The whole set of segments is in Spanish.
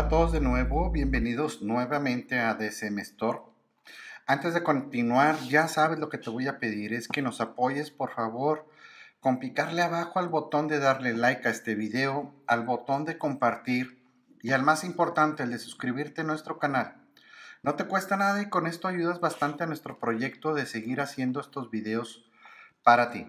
Hola a todos de nuevo, bienvenidos nuevamente a DSM Store. Antes de continuar, ya sabes lo que te voy a pedir, es que nos apoyes por favor con picarle abajo al botón de darle like a este video, al botón de compartir y al más importante, el de suscribirte a nuestro canal. No te cuesta nada y con esto ayudas bastante a nuestro proyecto de seguir haciendo estos videos para ti.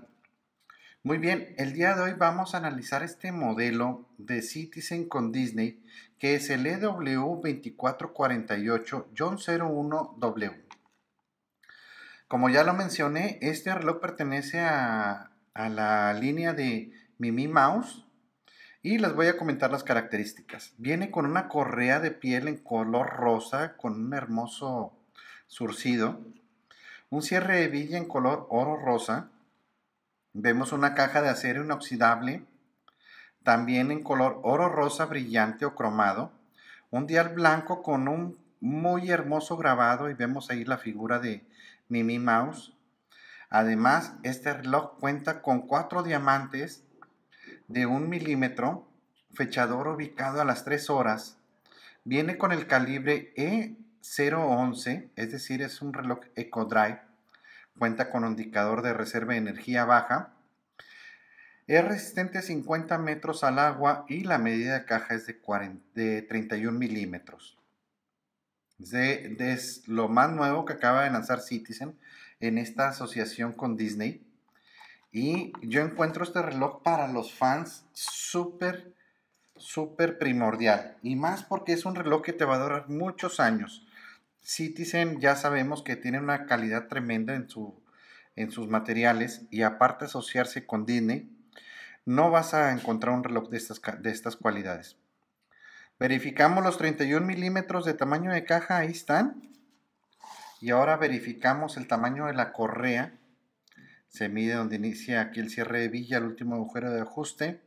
Muy bien, el día de hoy vamos a analizar este modelo de Citizen con Disney que es el EW2448-01W. Como ya lo mencioné, este reloj pertenece a, la línea de Mimi Mouse y les voy a comentar las características. Viene con una correa de piel en color rosa con un hermoso surcido, un cierre de villa en color oro rosa, Vemos una caja de acero inoxidable, también en color oro rosa brillante o cromado, un dial blanco con un muy hermoso grabado y vemos ahí la figura de Mimi Mouse. Además, este reloj cuenta con cuatro diamantes de un milímetro, fechador ubicado a las 3 horas. Viene con el calibre E011, es decir, es un reloj EcoDrive cuenta con un indicador de reserva de energía baja, es resistente a 50 metros al agua y la medida de caja es de, 31 milímetros. es lo más nuevo que acaba de lanzar Citizen en esta asociación con Disney. Y yo encuentro este reloj para los fans súper, súper primordial. Y más porque es un reloj que te va a durar muchos años. Citizen ya sabemos que tiene una calidad tremenda en, su, en sus materiales y aparte asociarse con Disney, no vas a encontrar un reloj de estas, de estas cualidades. Verificamos los 31 milímetros de tamaño de caja, ahí están. Y ahora verificamos el tamaño de la correa. Se mide donde inicia aquí el cierre de villa, el último agujero de ajuste.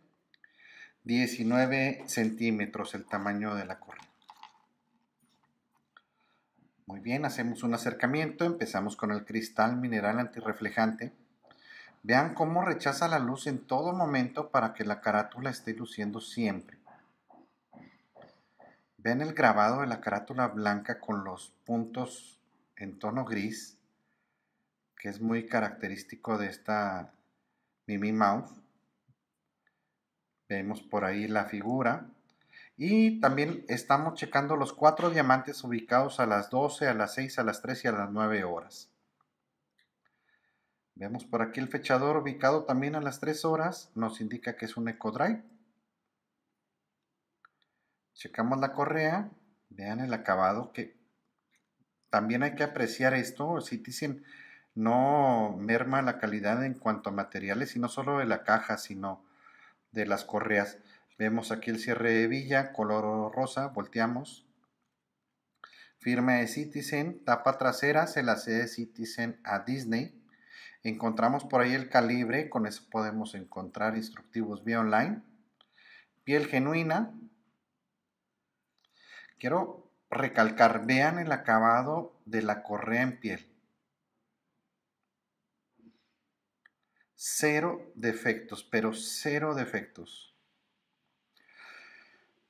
19 centímetros el tamaño de la correa. Muy bien, hacemos un acercamiento, empezamos con el cristal mineral antirreflejante. Vean cómo rechaza la luz en todo momento para que la carátula esté luciendo siempre. Ven el grabado de la carátula blanca con los puntos en tono gris, que es muy característico de esta Mimi Mouse. Vemos por ahí la figura y también estamos checando los cuatro diamantes ubicados a las 12, a las 6, a las 3 y a las 9 horas. Vemos por aquí el fechador ubicado también a las 3 horas, nos indica que es un EcoDrive. Checamos la correa, vean el acabado que también hay que apreciar esto, si dicen no merma la calidad en cuanto a materiales y no solo de la caja, sino de las correas. Vemos aquí el cierre de Villa, color rosa, volteamos. Firma de Citizen, tapa trasera, se la cede Citizen a Disney. Encontramos por ahí el calibre, con eso podemos encontrar instructivos vía online. Piel genuina. Quiero recalcar, vean el acabado de la correa en piel. Cero defectos, pero cero defectos.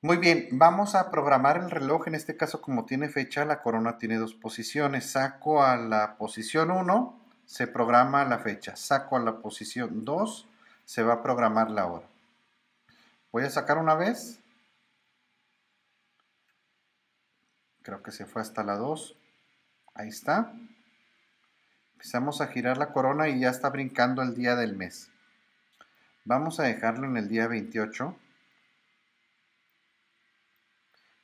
Muy bien, vamos a programar el reloj. En este caso, como tiene fecha, la corona tiene dos posiciones. Saco a la posición 1, se programa la fecha. Saco a la posición 2, se va a programar la hora. Voy a sacar una vez. Creo que se fue hasta la 2. Ahí está. Empezamos a girar la corona y ya está brincando el día del mes. Vamos a dejarlo en el día 28.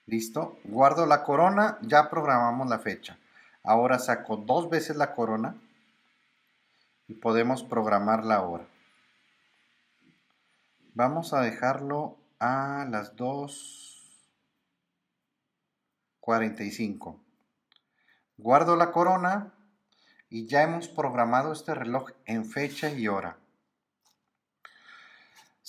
Listo, guardo la corona, ya programamos la fecha. Ahora saco dos veces la corona y podemos programar la hora. Vamos a dejarlo a las 2.45. Guardo la corona y ya hemos programado este reloj en fecha y hora.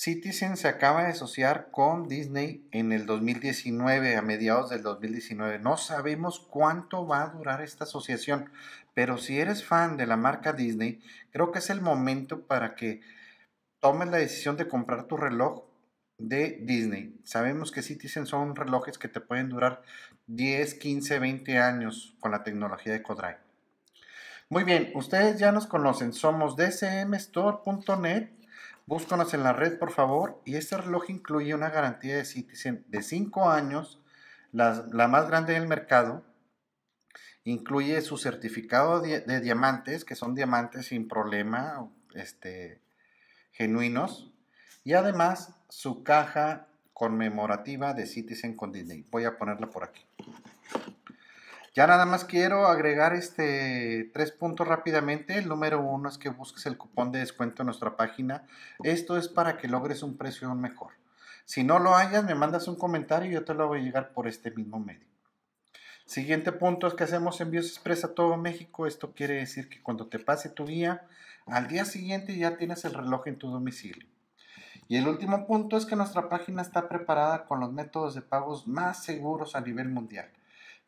Citizen se acaba de asociar con Disney en el 2019, a mediados del 2019. No sabemos cuánto va a durar esta asociación, pero si eres fan de la marca Disney, creo que es el momento para que tomes la decisión de comprar tu reloj de Disney. Sabemos que Citizen son relojes que te pueden durar 10, 15, 20 años con la tecnología de Codrive. Muy bien, ustedes ya nos conocen, somos dcmstore.net Búsconos en la red, por favor. Y este reloj incluye una garantía de Citizen de 5 años, la, más grande del mercado. Incluye su certificado de, diamantes, que son diamantes sin problema, este, genuinos. Y además su caja conmemorativa de Citizen con Disney. Voy a ponerla por aquí. Ya nada más quiero agregar este tres puntos rápidamente. El número uno es que busques el cupón de descuento en nuestra página. Esto es para que logres un precio mejor. Si no lo hayas, me mandas un comentario y yo te lo voy a llegar por este mismo medio. Siguiente punto es que hacemos envíos expresa a todo México. Esto quiere decir que cuando te pase tu guía, al día siguiente ya tienes el reloj en tu domicilio. Y el último punto es que nuestra página está preparada con los métodos de pagos más seguros a nivel mundial.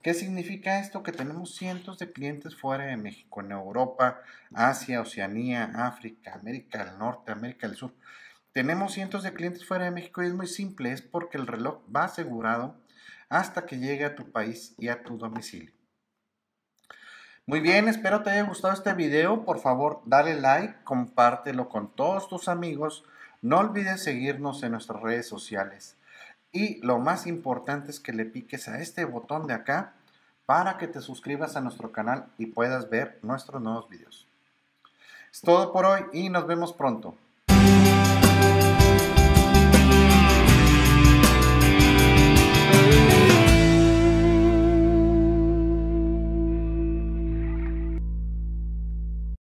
¿Qué significa esto? Que tenemos cientos de clientes fuera de México, en Europa, Asia, Oceanía, África, América del Norte, América del Sur. Tenemos cientos de clientes fuera de México y es muy simple, es porque el reloj va asegurado hasta que llegue a tu país y a tu domicilio. Muy bien, espero te haya gustado este video. Por favor, dale like, compártelo con todos tus amigos. No olvides seguirnos en nuestras redes sociales. Y lo más importante es que le piques a este botón de acá para que te suscribas a nuestro canal y puedas ver nuestros nuevos videos. Es todo por hoy y nos vemos pronto.